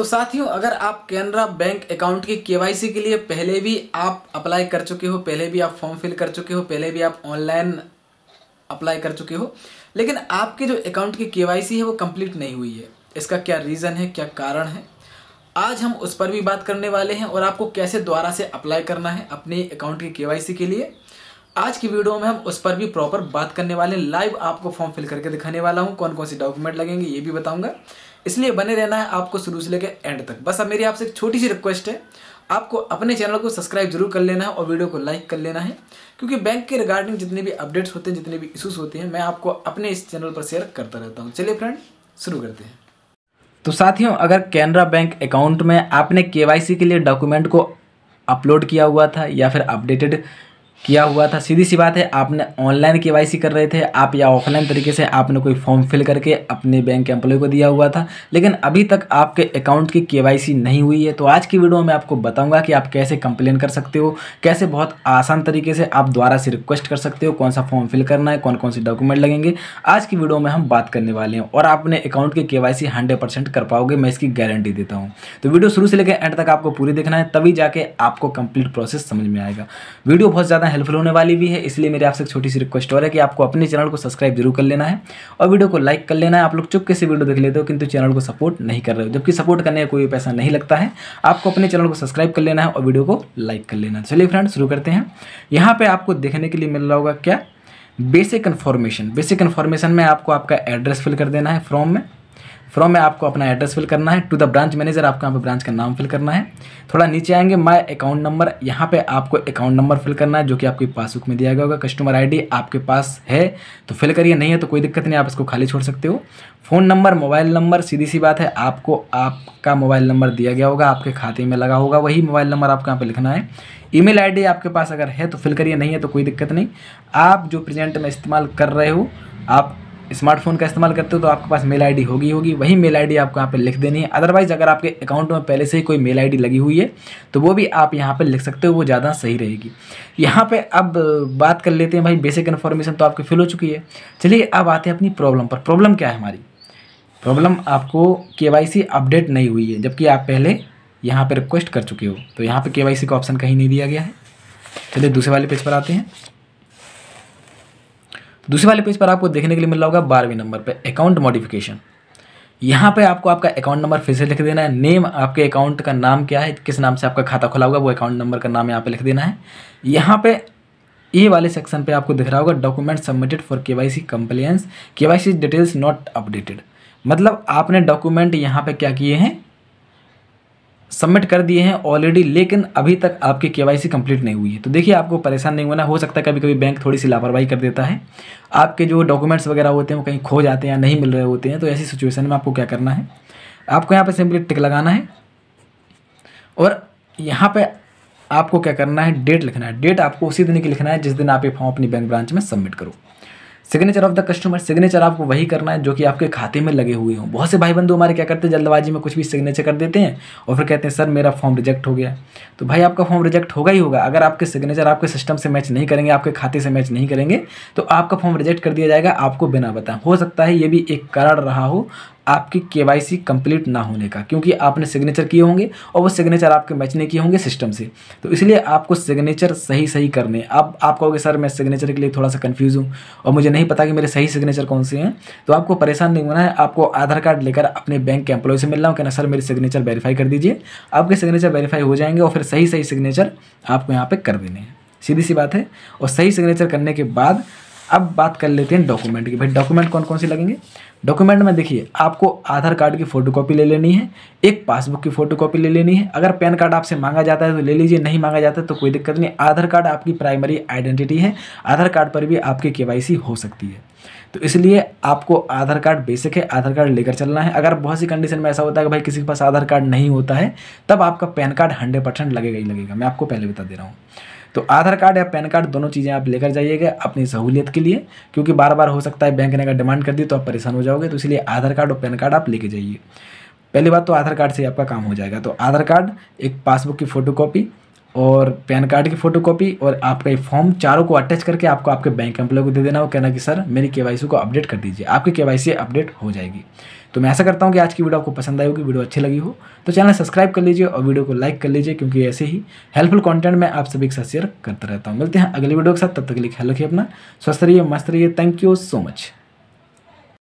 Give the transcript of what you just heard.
तो साथियों अगर आप कैनरा बैंक अकाउंट की केवाईसी के लिए पहले भी आप अप्लाई कर चुके हो पहले भी आप फॉर्म फिल कर चुके हो पहले भी आप ऑनलाइन अप्लाई कर चुके हो लेकिन आपके जो अकाउंट की केवाईसी है वो कंप्लीट नहीं हुई है इसका क्या रीज़न है क्या कारण है आज हम उस पर भी बात करने वाले हैं और आपको कैसे दोबारा से अप्लाई करना है अपने अकाउंट की केवाईसी के लिए आज की वीडियो में हम उस पर भी प्रॉपर बात करने वाले हैं लाइव आपको फॉर्म फिल करके दिखाने वाला हूँ कौन कौन से डॉक्यूमेंट लगेंगे ये भी बताऊंगा इसलिए बने रहना है आपको शुरू से लेकर एंड तक बस अब मेरी आपसे एक छोटी सी रिक्वेस्ट है आपको अपने चैनल को सब्सक्राइब जरूर कर लेना है और वीडियो को लाइक कर लेना है क्योंकि बैंक के रिगार्डिंग जितने भी अपडेट्स होते हैं जितने भी इशूज़ होते हैं मैं आपको अपने इस चैनल पर शेयर करता रहता हूँ चलिए फ्रेंड शुरू करते हैं तो साथियों अगर कैनरा बैंक अकाउंट में आपने के के लिए डॉक्यूमेंट को अपलोड किया हुआ था या फिर अपडेटेड किया हुआ था सीधी सी बात है आपने ऑनलाइन के कर रहे थे आप या ऑफलाइन तरीके से आपने कोई फॉर्म फिल करके अपने बैंक एम्प्लॉय को दिया हुआ था लेकिन अभी तक आपके अकाउंट की के नहीं हुई है तो आज की वीडियो में आपको बताऊंगा कि आप कैसे कंप्लेन कर सकते हो कैसे बहुत आसान तरीके से आप द्वारा से रिक्वेस्ट कर सकते हो कौन सा फॉर्म फिल करना है कौन कौन से डॉक्यूमेंट लगेंगे आज की वीडियो में हम बात करने वाले हैं और आप अपने अकाउंट की के हंड्रेड कर पाओगे मैं इसकी गारंटी देता हूँ तो वीडियो शुरू से लेकर एंड तक आपको पूरी देखना है तभी जाके आपको कंप्लीट प्रोसेस समझ में आएगा वीडियो बहुत ज़्यादा हेल्पफुल होने वाली भी है इसलिए मेरी आपसे एक छोटी सी रिक्वेस्ट और है कि आपको अपने चैनल को सब्सक्राइब जरूर कर लेना है और वीडियो को लाइक कर लेना है आप लोग चुपके से वीडियो देख लेते हो किंतु चैनल को सपोर्ट नहीं कर रहे हो जबकि सपोर्ट करने का कोई पैसा नहीं लगता है आपको अपने चैनल को सब्सक्राइब कर लेना है और वीडियो को लाइक कर लेना है चलिए फ्रेंड शुरू करते हैं यहाँ पर आपको देखने के लिए मिल रहा होगा क्या बेसिक इन्फॉर्मेशन बेसिक इन्फॉर्मेशन में आपको आपका एड्रेस फिल कर देना है फॉर्म में फ्रॉम में आपको अपना एड्रेस फिल करना है टू द ब्रांच मैनेजर आपको यहाँ पे ब्रांच का नाम फिल करना है थोड़ा नीचे आएंगे माय अकाउंट नंबर यहाँ पे आपको अकाउंट नंबर फिल करना है जो कि आपकी पासबुक में दिया गया होगा कस्टमर आईडी आपके पास है तो फिल करिए नहीं है तो कोई दिक्कत नहीं आप इसको खाली छोड़ सकते हो फ़ोन नंबर मोबाइल नंबर सीधी सी बात है आपको आपका मोबाइल नंबर दिया गया होगा आपके खाते में लगा होगा वही मोबाइल नंबर आपको यहाँ पर लिखना है ई मेल आपके पास अगर है तो फिल करिए नहीं है तो कोई दिक्कत नहीं आप जो प्रेजेंट में इस्तेमाल कर रहे हो आप स्मार्टफोन का इस्तेमाल करते हो तो आपके पास मेल आईडी होगी होगी वही मेल आईडी आपको यहाँ पे लिख देनी है अदरवाइज़ अगर आपके अकाउंट में पहले से ही कोई मेल आईडी लगी हुई है तो वो भी आप यहाँ पे लिख सकते हो वो ज़्यादा सही रहेगी यहाँ पे अब बात कर लेते हैं भाई बेसिक इन्फॉर्मेशन तो आपकी फिल हो चुकी है चलिए अब आते हैं अपनी प्रॉब्लम पर प्रॉब्लम क्या है हमारी प्रॉब्लम आपको के अपडेट नहीं हुई है जबकि आप पहले यहाँ पर रिक्वेस्ट कर चुके हो तो यहाँ पर के का ऑप्शन कहीं नहीं दिया गया है चलिए दूसरे वाले पेज पर आते हैं दूसरे वाले पेज पर आपको देखने के लिए मिल रहा होगा बारहवीं नंबर पर अकाउंट मॉडिफिकेशन यहाँ पे आपको आपका अकाउंट नंबर फिर से लिख देना है नेम आपके अकाउंट का नाम क्या है किस नाम से आपका खाता खुला होगा वो अकाउंट नंबर का नाम यहाँ पे लिख देना है यहाँ पे ये वाले सेक्शन पे आपको दिख रहा होगा document submitted for K Y C compliance K Y C details not updated मतलब आपने डॉक्यूमेंट यहाँ पे क्या किए हैं सबमिट कर दिए हैं ऑलरेडी लेकिन अभी तक आपकी के कंप्लीट नहीं हुई है तो देखिए आपको परेशान नहीं होना हो सकता है कभी कभी बैंक थोड़ी सी लापरवाही कर देता है आपके जो डॉक्यूमेंट्स वगैरह होते हैं वो कहीं खो जाते हैं या नहीं मिल रहे होते हैं तो ऐसी सिचुएशन में आपको क्या करना है आपको यहाँ पर सिंपली टिक लगाना है और यहाँ पर आपको क्या करना है डेट लिखना है डेट आपको उसी दिन की लिखना है जिस दिन आप ये फॉर्म अपनी बैंक ब्रांच में सबमिट करो signature of the customer signature आपको वही करना है जो कि आपके खाते में लगे हुए हों बहुत से भाई बंधु हमारे क्या करते हैं जल्दबाजी में कुछ भी सिग्नेचर कर देते हैं और फिर कहते हैं सर मेरा फॉर्म रिजेक्ट हो गया तो भाई आपका फॉर्म रिजेक्ट होगा ही होगा अगर आपके सिग्नेचर आपके सिस्टम से मैच नहीं करेंगे आपके खाते से मैच नहीं करेंगे तो आपका फॉर्म रिजेक्ट कर दिया जाएगा आपको बिना बताएं हो सकता है ये भी एक कारण रहा हो आपकी केवाईसी कंप्लीट ना होने का क्योंकि आपने सिग्नेचर किए होंगे और वो सिग्नेचर आपके मैच नहीं किए होंगे सिस्टम से तो इसलिए आपको सिग्नेचर सही सही करने आप आप कहोगे सर मैं सिग्नेचर के लिए थोड़ा सा कन्फ्यूज़ हूँ और मुझे नहीं पता कि मेरे सही सिग्नेचर कौन से हैं तो आपको परेशान नहीं होना है आपको आधार कार्ड लेकर अपने बैंक के एम्प्लॉय से मिलना हो कहना सर मेरे सिग्नेचर वेरीफाई कर दीजिए आपके सिग्नेचर वेरीफाई हो जाएंगे और फिर सही सही सिग्नेचर आपको यहाँ पर कर देने हैं सीधी सी बात है और सही सिग्नेचर करने के बाद अब बात कर लेते हैं डॉक्यूमेंट की भाई डॉक्यूमेंट कौन कौन से लगेंगे डॉक्यूमेंट में देखिए आपको आधार कार्ड की फोटोकॉपी ले लेनी है एक पासबुक की फोटोकॉपी ले लेनी है अगर पैन कार्ड आपसे मांगा जाता है तो ले लीजिए नहीं मांगा जाता तो कोई दिक्कत नहीं आधार कार्ड आपकी प्राइमरी आइडेंटिटी है आधार कार्ड पर भी आपकी के हो सकती है तो इसलिए आपको आधार कार्ड बेसिक है आधार कार्ड लेकर चलना है अगर बहुत सी कंडीशन में ऐसा होता है कि भाई किसी के पास आधार कार्ड नहीं होता है तब आपका पैन कार्ड हंड्रेड परसेंट लगेगा ही लगेगा मैं आपको पहले बता दे रहा हूँ तो आधार कार्ड या पैन कार्ड दोनों चीज़ें आप लेकर जाइएगा अपनी सहूलियत के लिए क्योंकि बार बार हो सकता है बैंक ने अगर डिमांड कर दी तो आप परेशान हो जाओगे तो इसलिए आधार कार्ड और पैन कार्ड आप लेके जाइए पहली बात तो आधार कार्ड से आपका काम हो जाएगा तो आधार कार्ड एक पासबुक की फ़ोटोकॉपी और पैन कार्ड की फ़ोटोकॉपी और आपका ये फॉर्म चारों को अटैच करके आपको आपके बैंक एम्प्लॉय को दे देना हो कहना कि सर मेरी के को अपडेट कर दीजिए आपकी के अपडेट हो जाएगी तो मैं ऐसा करता हूँ कि आज की वीडियो आपको पसंद आई होगी वीडियो अच्छी लगी हो तो चैनल सब्सक्राइब कर लीजिए और वीडियो को लाइक कर लीजिए क्योंकि ऐसे ही हेल्पफुल कॉन्टेंट मैं आप सभी के साथ शेयर करता रहता हूँ मिलते हैं अगली वीडियो के साथ तब तक के लिए रखिए अपना स्वस्थ रहिए मस्त रहिए थैंक यू सो मच